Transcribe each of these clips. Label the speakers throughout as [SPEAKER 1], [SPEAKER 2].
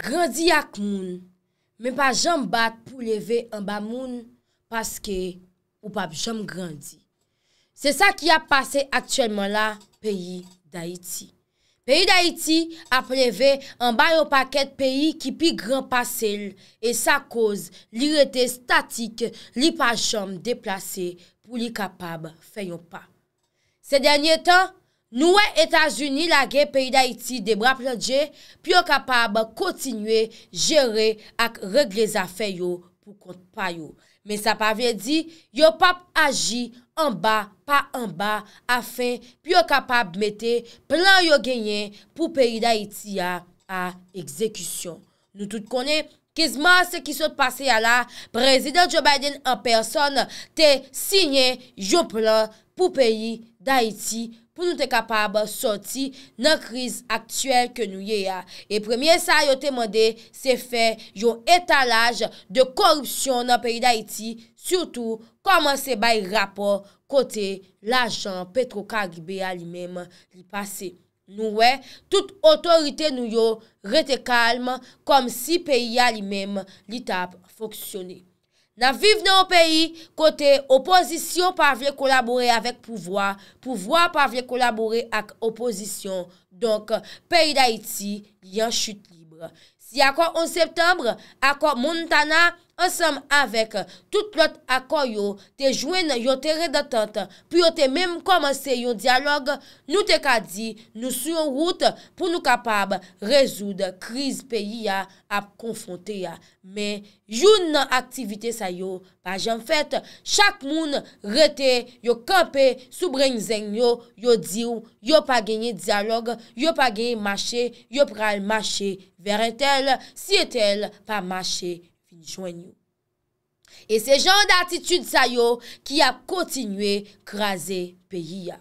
[SPEAKER 1] Grandi ak moun, men pa jom bat pou leve an ba moun paske ou pa jom grandi. Se sa ki a pase aktuelman la, peyi da iti. Peyi da iti ap leve an ba yo paket peyi ki pi gran pase l e sa koz li rete statik li pa jom deplase pou li kapab feyon pa. Se denye tan? Noue Etasuni la gen peyi da iti debra pleje, pyo kapab kontinwe jere ak regle zafen yo pou kont pa yo. Men sa pa ve di, yo pap aji anba pa anba afin pyo kapab mette plan yo genyen pou peyi da iti ya a ekzekusyon. Nou tout konen, kizman se ki sot pase ya la, prezident Joe Biden an person te sinye yo plan pou peyi da iti pou nou te kapab soti nan kriz aktuel ke nou ye ya. E premye sa yo temande se fe yon etalaj de korupsyon nan peyi da iti, surtout koman se bay rapor kote l'ajan Petro Karibe a li mem li pase. Nou we, tout otorite nou yo rete kalm kom si peyi a li mem li tap foksyone. Nan vive nan ou peyi, kote opozisyon pa vye kolaborè avèk pouvoi, pouvoi pa vye kolaborè ak opozisyon. Donk, peyi da iti, li an chute libre. Si akon 1 septembre, akon Montana, ansam avek tout lot akon yo te jwen yo te redatante, pi yo te menm komanse yo diyalog, nou te ka di nou suyon wout pou nou kapab rezoud kriz peyi ya ap konfonte ya. Men, yon nan aktivite sa yo, pa jen fete, chak moun rete yo kape soubrenzen yo, yo diyo, yo pa genye diyalog, yo pa genye mache, yo pral mache, Verè tèl siè tèl pa mache finjwen yon. E se jan d'atitude sayo ki ap kontinwe krasè peyi ya.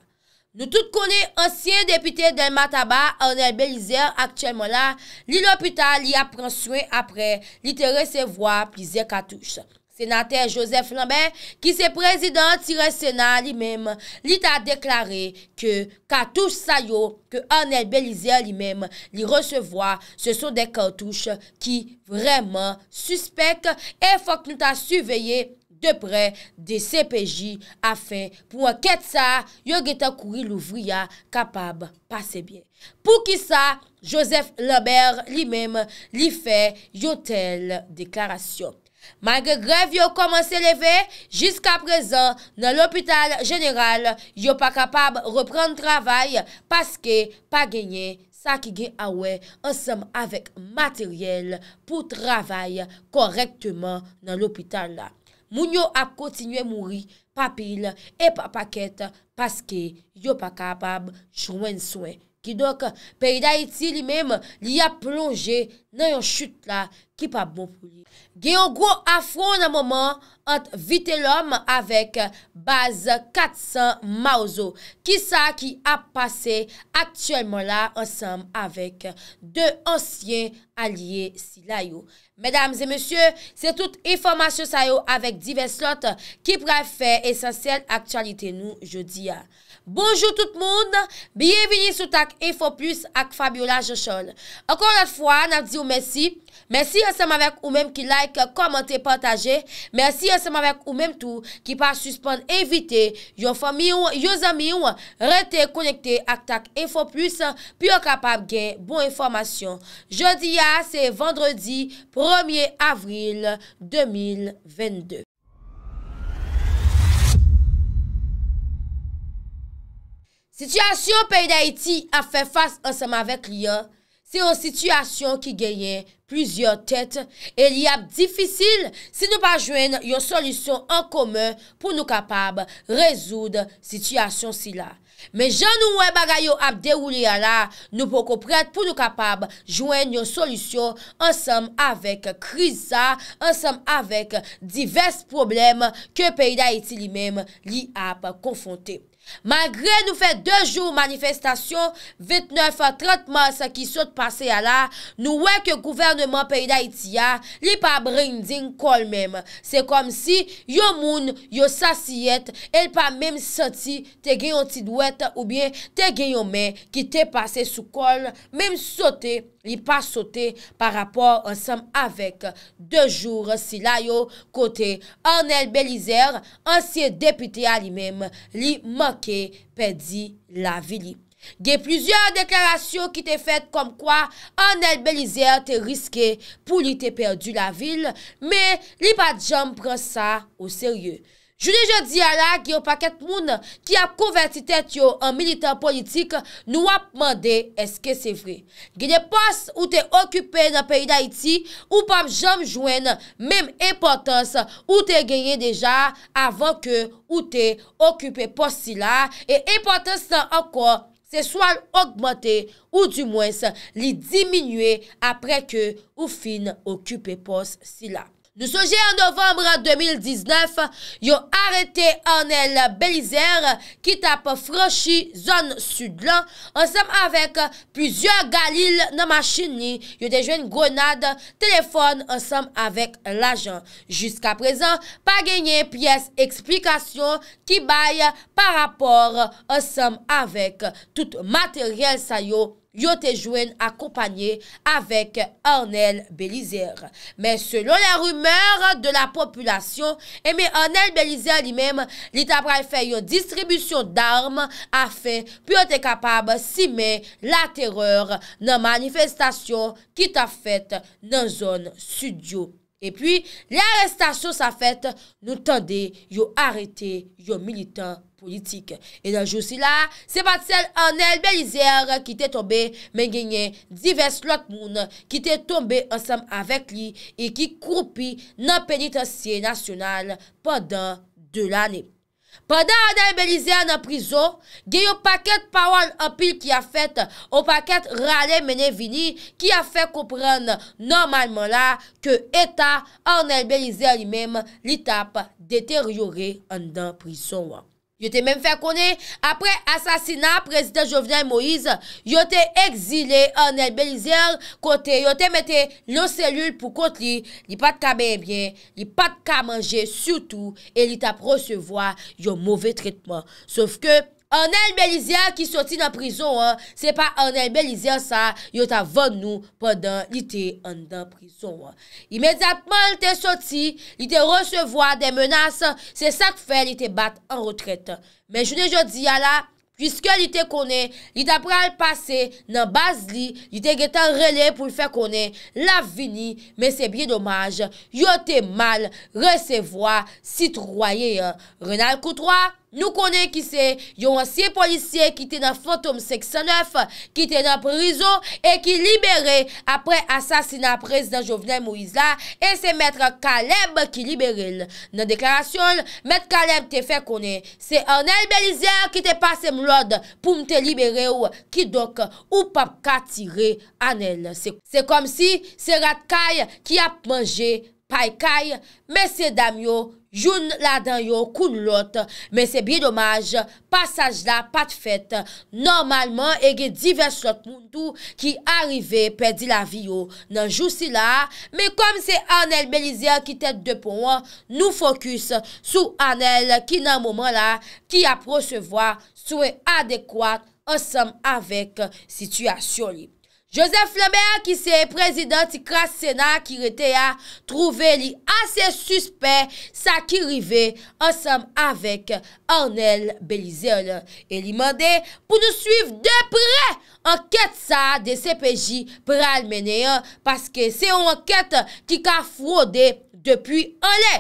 [SPEAKER 1] Nou tout konè ansyen depite del Mataba anel Belizer aktèlman la, li lopita li ap pranswen apre, li tere se vwa plize katouj. Senatè Joseph Lambert ki se prezident tire senat li mèm li ta deklarè ke katouche sayo ke anel belize li mèm li resevoa. Se son dekantouche ki vreman suspek e fok nou ta suveyè depre de CPJ afè pou anket sa yo geta kouri louvriya kapab pase bie. Pou ki sa Joseph Lambert li mèm li fè yo tel deklarasyon. Magre grev yo koman se leve, jiska prezan nan l'opital general yo pa kapab repran travay paske pa genye sakige awe ansam avek materyel pou travay korektman nan l'opital la. Moun yo ap kontinwe mouri pa pil e pa paket paske yo pa kapab chouen souen. Ki dok peyida iti li mem li ap plonje nan yon chute la ki pa bon pou li. Gen yon gro afron nan mouman ant vite lom avek baz 400 maouzo. Ki sa ki ap pase aktuelman la ansam avek de ansyen alye si la yo. Medams e monsye, se tout informasyon sa yo avek divers lot ki prefe esensyel aktualite nou jodi ya. Bonjou tout moun, biyevini sou tak Info Plus ak Fabiola Jochon. Okon lot fwa, nan di ou mersi, mersi yon seman vek ou menm ki like, komente, pataje. Mersi yon seman vek ou menm tou ki pa suspon evite yon fami ou yon zami ou rete konekte ak tak Info Plus pi yo kapab gen bon informasyon. Jodi ya, se vendredi 1 avril 2022. Sityasyon peyi da iti ap fè fass ansem avèk li an, se yon sityasyon ki genyen plizyon tèt et li ap difisil si nou pa jwen yon solisyon an komè pou nou kapab rezoud sityasyon si la. Men jan nou wè bagay yo ap derou li ala nou pou ko prèt pou nou kapab jwen yon solisyon ansem avèk kriz sa, ansem avèk divers problem ke peyi da iti li mèm li ap konfonte. Malgre nou fe de joun manifestasyon, vit 9, 30 mars ki sot pase ala, nou wek gouvernement peyda iti ya, ah, li pa brindin kol mem. Se kom si yo moun, yo sasyet, el pa mem soti te genyon ti dwet ou bien te genyon men ki te pase sou kol, mem soti. Li pa sote par rapport ansem avek de jour si layo kote Ornel Belizer, ansye depite a li mem, li manke pedi la vili. Ge plizye deklarasyon ki te fet kom kwa Ornel Belizer te riske pou li te perdu la vil, me li pa djam pren sa ou seryeu. Jouli je di ala ki yo paket moun ki ap konverti tet yo an militan politik nou ap mande eske se vre. Gine pos ou te okupen an peyi da iti ou pam jam jwen menm importans ou te genye deja avan ke ou te okupen pos si la. E importans nan anko se swal augmante ou du mwens li diminue apre ke ou fin okupen pos si la. Nou soje an novembre 2019, yon arete an el Belizer ki tape froshi zon sud lan. Ansem avek pwizyon galil nan machini, yon dejen gwenade telefon ansem avek l ajan. Jiska prezan, pa genye piyes eksplikasyon ki baye par apor ansem avek tout materyel sayo. yo te jwen akopanyen avèk Ornel Belizer. Men selon la rumeur de la populasyon, eme eh Ornel Belizer li menm li tap ray fè yo distribusyon d'arm afè pou yo te kapab si men la teror nan manifestasyon ki ta fèt nan zon sud yo. E pwi, la restasyon sa fèt nou tende yo arete yo militant E nan jousi la, se pat sel anel Belizean ki te tombe men genye divers lot moun ki te tombe ansam avek li e ki koupi nan penitensye nasyonal padan de lanen. Padan anel Belizean nan prizon, genyo paket pawal anpil ki a fet o paket rale menen vini ki a fet koupren normalman la ke eta anel Belizean li menm li tap deteryore an dan prizon wak. Yo te men fè konè, apre asasina prezident Jovenel Moïse, yo te eksile an elbelizer kote, yo te mette lò selul pou kote li, li pat ka men bien, li pat ka manje soutou, e li tap resevoa yo mouve tretman. Sòf ke Anel Belizian ki soti nan prizon an, se pa anel Belizian sa, yo ta ven nou padan li te an dan prizon an. Imediatman li te soti, li te resevoa den menas, se sak fe li te bat an retret. Men jounen jodi ya la, pwiske li te kone, li ta pral pase nan baz li, li te getan rele pou l fè kone. La vini, men se biye domaj, yo te mal resevoa si troye an. Renal Koutroa? Nou konen ki se yon asye polisye ki te nan fantom 69 ki te nan prizo e ki libere apre asasina prez nan jovene Moïse la e se mètre Kaleb ki libere l. Nan deklarasyon, mètre Kaleb te fe konen, se anel belize ki te pase mlode pou mte libere ou ki dok ou pap ka tire anel. Se kom si se rat kay ki ap manje pay kay mè se dam yo. Joun la dan yo kou nou lot, men se bi domaj, pasaj la pat fet, normalman ege divers lot moun tou ki arive perdi la vi yo nan jou si la, men kom se anel Melizia ki tet depon, nou fokus sou anel ki nan mouman la ki a prosevoa sou e adekwat ansam avek situasyon li. Josef Lemaire ki se prezidenti kras Sena ki rete a trouve li ase suspect sa ki rive ansam avek Ornel Belizele. E li mande pou nou suiv depre enket sa de CPJ pral meney an. Paske se ou enket ki ka fwode depi an le.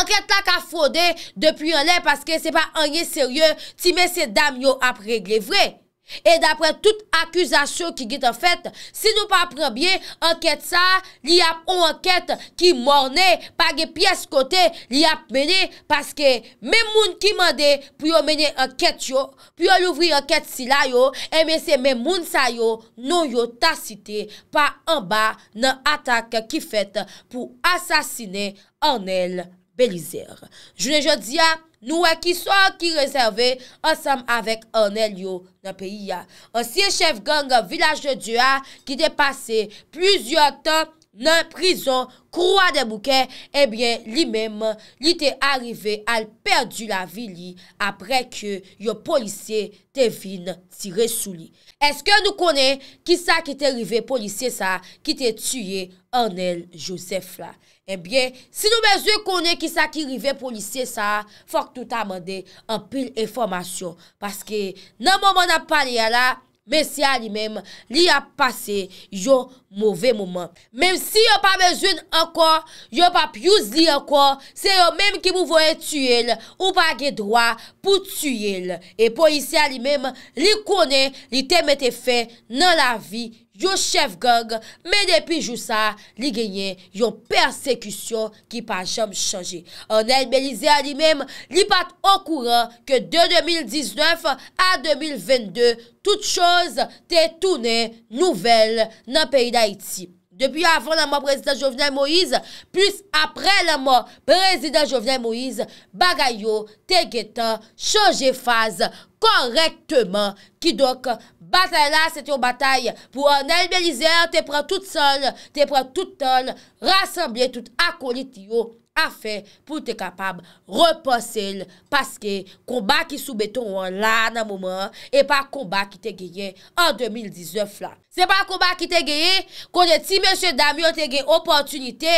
[SPEAKER 1] Enket la ka fwode depi an le paske se pa anye serye ti mese Damio apre glivre. E dapre tout akuzasyon ki git an fèt, si nou pa prebye, an kèt sa, li ap on an kèt ki morne, pa ge piyes kote, li ap mene, paske men moun ki mende pou yo mene an kèt yo, pou eh yo louvri an kèt sila yo, e men se men moun sa yo, nou yo tasite pa an ba nan atak ki fèt pou asasine an el. Belizer, jounen jodia, nou wè ki so an ki rezervè, an sam avèk an el yo nan peyi ya. An siye chef gang village de Dua ki de pase pwisyon tan, nan prizon kouwa de mouke, ebyen eh li mem li te arive al perdu la vi li apre ke yo polisye te vin tire sou li. Eske nou konen ki sa ki te rive polisye sa ki te tuye anel Josef la? Ebyen, si nou bezye konen ki sa ki rive polisye sa, fok touta mande an pil informasyon. Paske nan mouman ap pale ya la, Mesya li men, li ap pase yo mouve mouman. Mem si yo pa bezwen ankon, yo pa pyouz li ankon, se yo men ki mouvo e tsyel, ou pa ge dwa pou tsyel. E po isya li men, li kone, li temete fe nan la vi. Yo chef gang men depi jou sa li genyen yo persekusyon ki pa jom chanje. On el belize a li mem li pat okouran ke de 2019 a 2022 tout chose te toune nouvel nan peyi da iti. Depi avon la mò prezident Jovenel Moïse, plus apre la mò prezident Jovenel Moïse, bagay yo te getan, chanje faz, korektman, ki dok batay la, se te yon batay, pou anel belize, te pran tout sol, te pran tout ton, rassembye tout akolit yo, afe pou te kapab reposel, paske komba ki soubeton wan la nan mouman, e pa komba ki te geyen an 2019 la. Se pa konba ki te geye, kon de ti mèche dami yo te geye opotunite,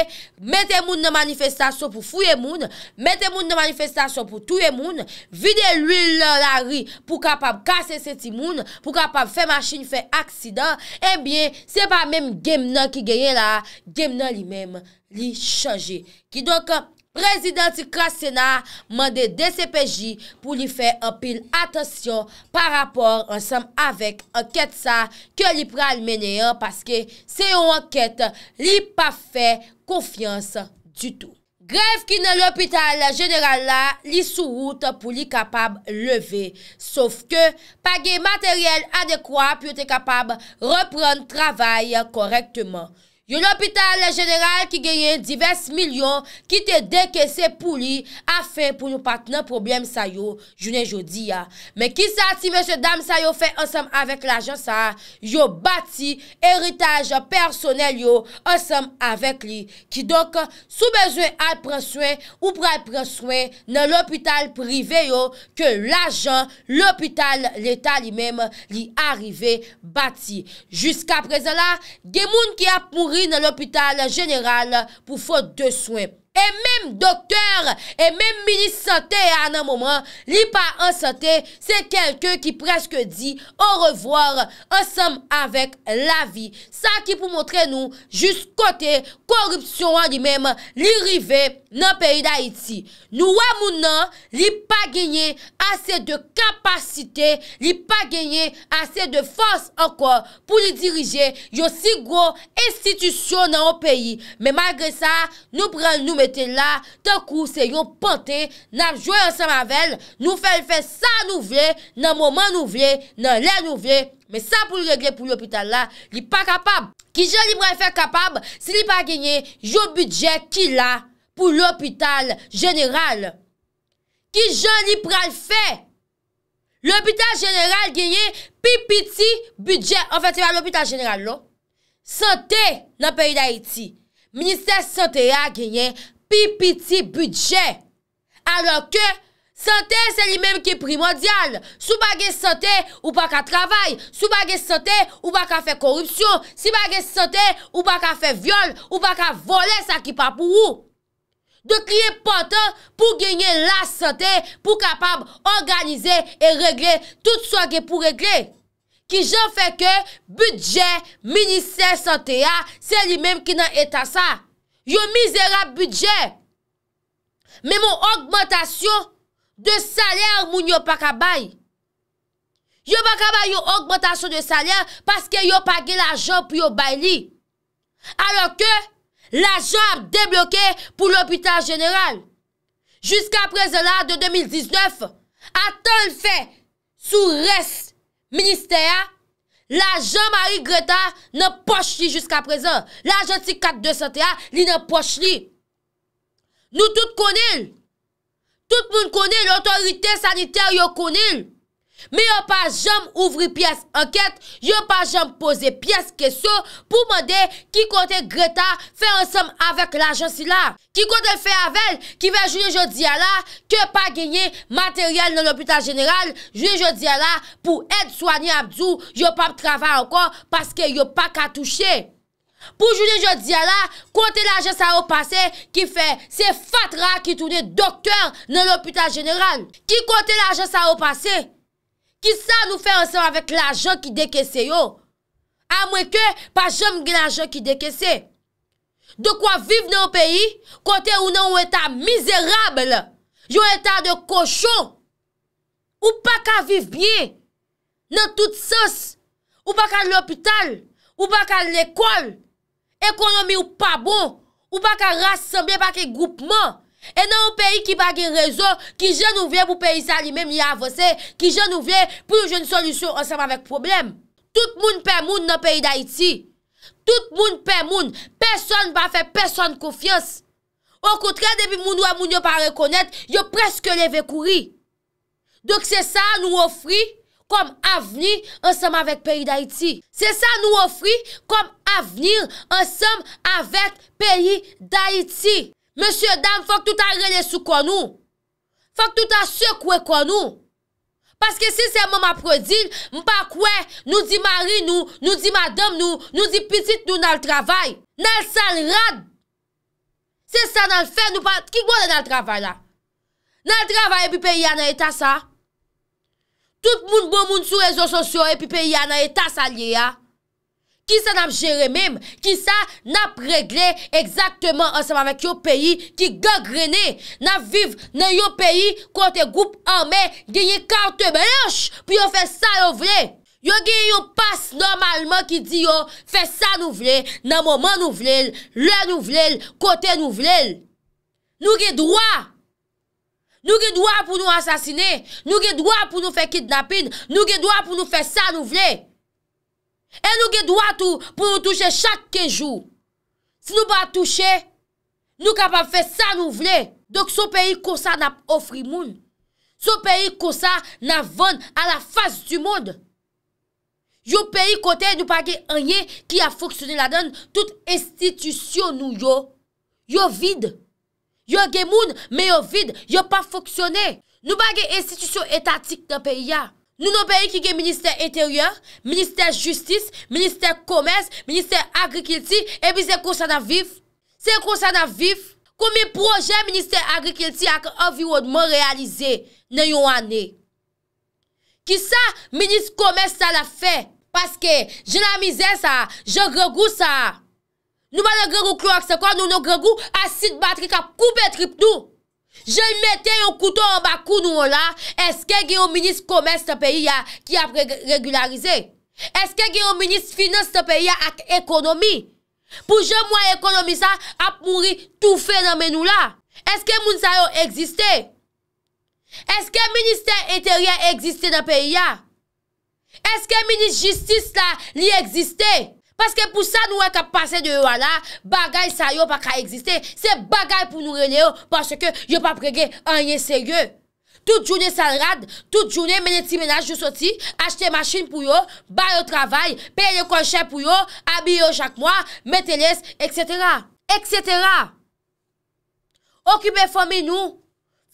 [SPEAKER 1] mète moun nan manifestasyon pou fouye moun, mète moun nan manifestasyon pou touye moun, vide l'huile la ri pou kapab kase se ti moun, pou kapab fe machin, fe aksida, e eh bie se pa mèm gem nan ki geye la, gem nan li mèm li chanje. Prezidenti Krasena mande DCPJ pou li fe apil atasyon pa rapor ansem avek anket sa ke li pral meneyan paske se yon anket li pa fe konfians du tou. Grev ki nan l'opital general la li sou wout pou li kapab leve. Sof ke page materyel adekwa pou yo te kapab repron trabay korektman. Yo l'hôpital le jeneral ki genyen divers milyon ki te deke se pou li a fe pou nou pat nan problem sa yo jounen jodi ya. Men ki sa si mèche dam sa yo fe ansam avèk la jansar, yo bati eritage personel yo ansam avèk li ki donk sou bezwen al prenswen ou prel prenswen nan l'hôpital prive yo ke l'ajan l'hôpital l'état li mèm li arrive bati. Juska prezen la, genyoun ki ap pou rine l'Hopital General pou fote de souep. E mèm doktèr, e mèm milisantè an an mouman, li pa ansantè, se kelke ki preske di, an revoar ansam avèk la vi. Sa ki pou montre nou, jous kote korupsyon an li mèm li rive nan peyi da iti. Nou amounan, li pa genye asè de kapasite, li pa genye asè de fòs an kò pou li dirije yo si gro institisyon nan an peyi. Mè magre sa, nou pren nou mè te la, te kou se yon pante nan jou yon semanvel, nou fèl fè sa nou vè, nan mouman nou vè, nan lè nou vè, men sa pou l'regle pou l'hôpital la, li pa kapab. Ki jen li pral fè kapab si li pa genye yon budget ki la pou l'hôpital general. Ki jen li pral fè, l'hôpital general genye pi piti budget, an fè te pa l'hôpital general lo, non. sante nan peyi da iti. Ministèr sante ya genye Pi piti budget. Alors ke, santé c'est li mèm ki primordial. Sou bagè santé, ou baka travay. Sou bagè santé, ou baka fè korupsyon. Sou bagè santé, ou baka fè viol. Ou baka volè, sa ki pa pou ou. De kliè pote, pou genye la santé, pou kapab organize e regle, tout so agè pou regle. Ki jen fè ke, budget, minister santé ya, ah, c'est li mèm ki nan etan sa. Yo mizerab budget, men mou augmentation de saler moun yo pakabay. Yo pakabay yo augmentation de saler paske yo page la jan pou yo bay li. Alor ke la jan ap debloké pou l'hôpital jeneral. Jusk aprezen la de 2019, a tol fe sou res minister ya, La Jean-Marie Greta ne poche li jiska prezant. La Jean-Cyc 4213 li ne poche li. Nou tout konil. Tout moun konil. L'autorite saniter yo konil. Mi yo pa jom ouvri piyes anket, yo pa jom pose piyes keso pou mwade ki kote Greta fe ansom avek la jonsi la. Ki kote fe avel ki ve jouni jodi ala ke pa genye materyel nan loputa general, jouni jodi ala pou ed soanyi abdou yo pa mtrava ankon paske yo pa katouche. Po jouni jodi ala kote la jonsi a ou pase ki fe se fatra ki toune doktor nan loputa general. Ki kote la jonsi a ou pase... Ki sa nou fe ansan avèk l'ajan ki dekese yo? Amweke pa jom gen l'ajan ki dekese. Dekwa viv nan peyi kote ou nan ou etan mizerabel. Yo etan de kochon. Ou pa ka viv biye nan tout sos. Ou pa ka l'opital. Ou pa ka l'ekol. Ekonomi ou pa bon. Ou pa ka rassemble pa ki goupman. E nan ou peyi ki bagi rezo, ki jen ou vle pou peyi sa li mem li avose, ki jen ou vle pou jen solusyon ansem avèk problem. Tout moun pe moun nan peyi da iti. Tout moun pe moun, peson ba fe peson kofyans. Ou koutre, debi moun ou a moun yo pa rekonet, yo preske leve kouri. Dok se sa nou ofri kom avni ansem avèk peyi da iti. Se sa nou ofri kom avni ansem avèk peyi da iti. Mèche dam fòk tout an relè sou kon nou. Fòk tout an se kwe kon nou. Paske si se mèm apre di, mpak kwe nou di mari nou, nou di madam nou, nou di pitit nou nan l travay. Nan l san rad. Se sa nan l fè, nou pa, ki gwo nan l travay la? Nan l travay epi pe ya nan etan sa. Tout moun bon moun sou rezo sosyo epi pe ya nan etan sa liye ya. Ki sa nap jere mèm, ki sa nap regle Eksaktèman ansèm avèk yo peyi ki gagrenè Nap viv nan yo peyi kontè goup amè Genye karte belèch, pi yo fè sa nou vlè Yo genye yo pas normalman ki di yo Fè sa nou vlè, nan mòman nou vlèl Le nou vlèl, kontè nou vlèl Nou gen droi Nou gen droi pou nou ansasine Nou gen droi pou nou fè kidnapin Nou gen droi pou nou fè sa nou vlè E nou ge dwa tou pou nou touche chak kejou. Si nou ba touche, nou ka pa fe sa nou vle. Dok sou peyi konsa nap ofri moun. Sou peyi konsa nap ven a la fas du moun. Yo peyi kote nou pa ge anye ki a foksyone la den. Tout institisyon nou yo, yo vide. Yo ge moun, me yo vide, yo pa foksyone. Nou ba ge institisyon etatik nan peyi ya. Nou nou peyi ki gen minister eteryan, minister justis, minister komez, minister agri kilti, ebi ze kousan avif. Ze kousan avif, koumi proje minister agri kilti ak aviwodman realize nan yon ane. Ki sa, minister komez sa la fe, paske jenamize sa, jen gregu sa. Nou ba nan gregu klo ak se kwa, nou nan gregu asit batri kap koube tripe nou. Jel mette yon kouton an bakou nou la, eske gen yon minis komens te peyi ya ki ap regularize? Eske gen yon minis finanse te peyi ya ak ekonomi? Pou jem mwa ekonomi sa ap mouri tou fenomen nou la? Eske moun sa yo egziste? Eske minister eteryan egziste de peyi ya? Eske minis jistis la li egziste? Paske pou sa nou ek ap pase de yo ala, bagay sa yo pa ka egziste. Se bagay pou nou rene yo, paske yo pa prege anye serye. Tout jounen san rad, tout jounen meneti menaj yo soti, achete masjin pou yo, bay yo travay, peye yo konsher pou yo, abye yo chak mwa, meteles, etc. Etc. Okipe fomi nou,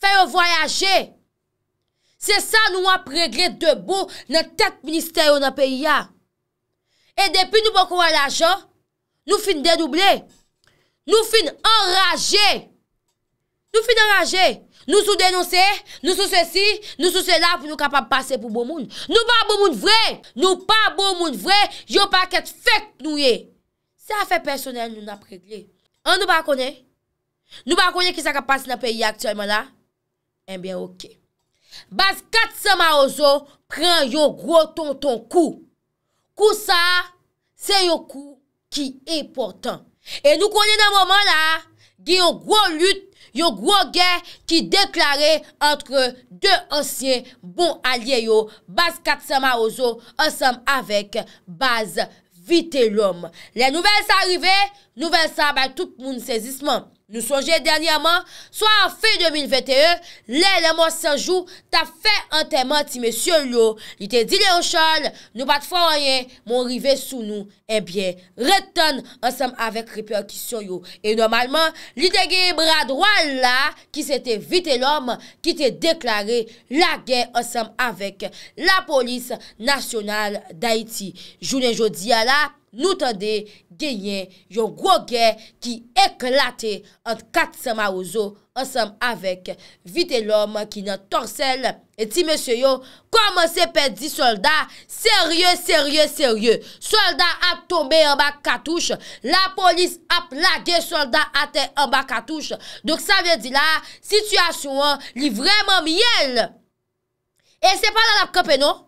[SPEAKER 1] fè yo voyaje. Se sa nou ap prege debou, nan tek minister yo nan peyi ya. E depi nou bon kouwa l'ajon, nou fin dedoublé. Nou fin enraje. Nou fin enraje. Nou sou denonsè, nou sou sèsi, nou sou sè la pou nou kapap pase pou bon moun. Nou pa bon moun vre, nou pa bon moun vre, yo pa ket fèk nou ye. Sa fè personel nou na pregle. An nou ba konè? Nou ba konè ki sa kapase na peyi aktuèman la? Enbyen eh ok. Bas kat sa ma ozo, pren yo gros ton ton kou. Kousa, se yo kou ki e portan. E nou konye nan moman la, di yo gwo lüt, yo gwo gen, ki deklare entre de ansyen bon alye yo, bas katsama ozo, ansam avek, bas vite lom. Le nouvel sa rive, nouvel sa bay tout moun sezisman. Nou sonje danyaman, swa an fi 2021, lè lè mò sanjou, ta fè an teman ti mè syon yo. Li te dile o chal, nou pat fò an yen, moun rive sou nou, e bie, ret ton ansam avèk ripè an ki syon yo. E normalman, li te geye brad wala ki se te vite lòm ki te deklare la gen ansam avèk la polis nasyonal d'Haïti. Jounen jodi ala. Nou tande genyen yon gwo gen ki eklate an kat sema ouzo ansem avek. Vite lom ki nan torsel. Eti monsyo yo, koman sepe di soldat? Seryo, seryo, seryo. Soldat ap tombe an bak katouche. La polis ap lage soldat ate an bak katouche. Dok sa ven di la, sityasyon li vreman miyel. E sepa nan ap kope nou?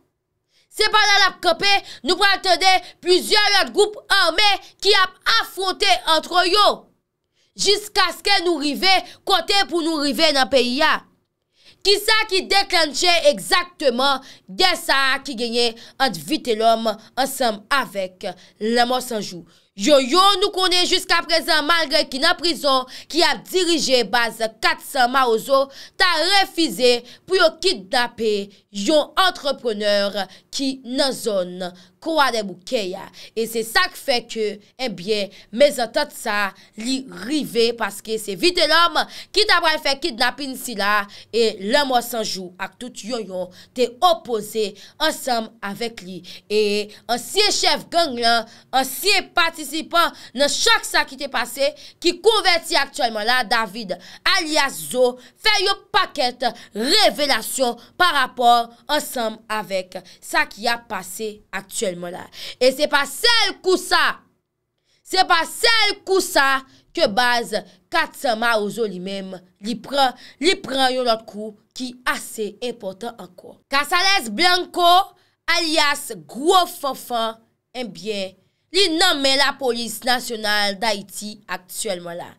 [SPEAKER 1] Se pa nan ap kope, nou pou atende pwizyon lout goup anme ki ap afronte antro yo. Jiska sken nou rive, kote pou nou rive nan peyi ya. Kisa ki deklanche exaktman gen sa ki genye ant vite lom ansam avek la monsanjou. Yon yon nou konen jiska prezen malgre ki nan prizon ki ap dirije baz 400 ma ouzo, ta refize pou yo kit dape yon entreprener ki nan zon konen. kwa de mou kè ya. E se sa k fè kè, e bie, me zan tot sa, li rive, paske se vide lom, ki tabwa e fè kidnapin si la, e lom wosanjou, ak tout yon yon, te opose, ansam avèk li. E, ansye chef gang lan, ansye patisipan, nan chak sa ki te pase, ki konverti aktuelman la, David, alias Zo, fè yo paket, revelasyon, par apor, ansam avèk, sa ki a pase, aktuelman. E se pa sel kousa, se pa sel kousa ke baz 400 ma ouzo li men, li pren yon lot kou ki ase important anko. Kasalès Blanco, alias Goufofan, enbyen, eh li nanmen la polis nasyonal d'Haïti aktuelman la.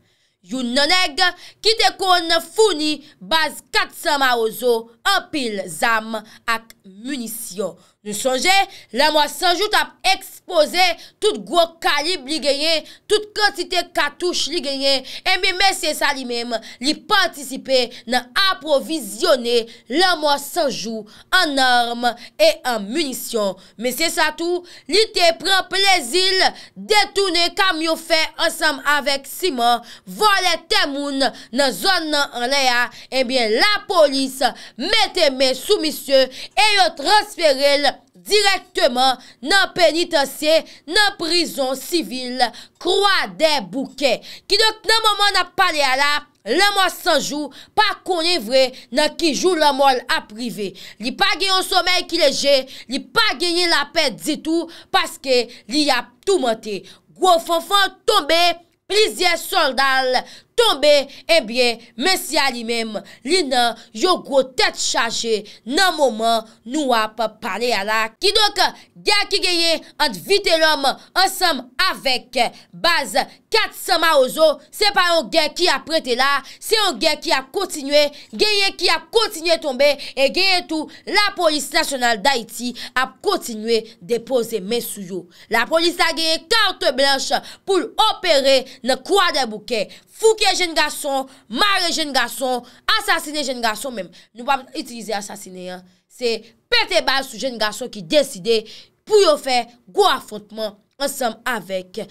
[SPEAKER 1] Yon nanèk ki te kon founi baz 400 ma ouzo, anpil zam ak munisyon founi. Nou sonje, la mwa sanjou tap expose tout gwo kalib li genyen, tout kantite katouche li genyen, e mi mwen se sa li mem, li pwantisipe nan aprovizyonne la mwa sanjou an arm e an munisyon. Men se sa tou, li te pren plezil detounen kamyon fe ansam avèk siman, vòle temoun nan zon nan an leya, e mi la polis mette men sou misyon e yo transferil Direktman nan penitensye, nan prison sivil, kwa de bouke. Ki dok nan maman ap pale alap, laman sanjou, pa konye vre nan ki jou laman aprive. Li pa genyon somen ki leje, li pa genyon lape ditou, paske li ap toumante. Gwo fon fon tombe, plizye soldal. Tonbe, e bie, mè si a li mèm, li nan yo gwo tèt chache, nan mouman nou ap pale a la. Ki donk, gen ki genye ant vite lòm ansam avèk, baz kat sama ozo, se pa yon gen ki ap prete la, se yon gen ki ap kontinye, genye ki ap kontinye tonbe, e genye tou, la polis nasyonal da iti ap kontinye depose mè sou yo. La polis a genye karte blanche pou l'opere nan kwa de bouke. fukye jen gason, marye jen gason, asasine jen gason mem. Nou wap itilize asasine yon. Se pete bal sou jen gason ki deside pou yo fe gwa affontman ansam avek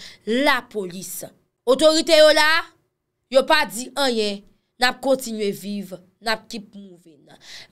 [SPEAKER 1] la polis. Otorite yo la, yo pa di anye, nap kontinye vive. N ap kip mouvin.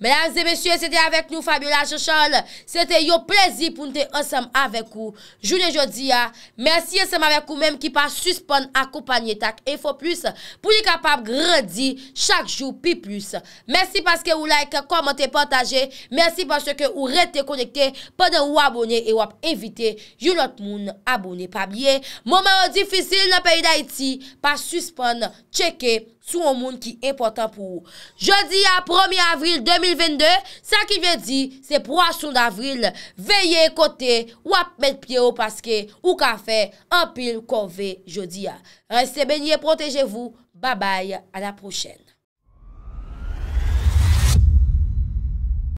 [SPEAKER 1] Mèlèmzè mèsyè, sè te avèk nou Fabiola Chachol. Sè te yo plèzi pou n te ansèm avèk ou. Jounè jodi ya. Mèsyè ansèm avèk ou mèm ki pa suspon akoupanye tak. E fò plus pou li kapap gradi chak jou pi plus. Mèsyè paske ou like, komante, potaje. Mèsyè paske ou rete konekte. Pè de ou abonè e wap evite. Jounè ot moun abonè pabliye. Mèmè mèmè mèmè mèmè mèmè mèmè mèmè mèmè mèmè mèmè mèmè mèmè m sou ou moun ki important pou ou. Jodi a, 1 avril 2022, sa ki ven di, se proasou d'avril, veye kote ou ap met pye ou paske, ou kafe, apil kon ve jodi a. Reste benye, proteje vou, babay, a la prochen.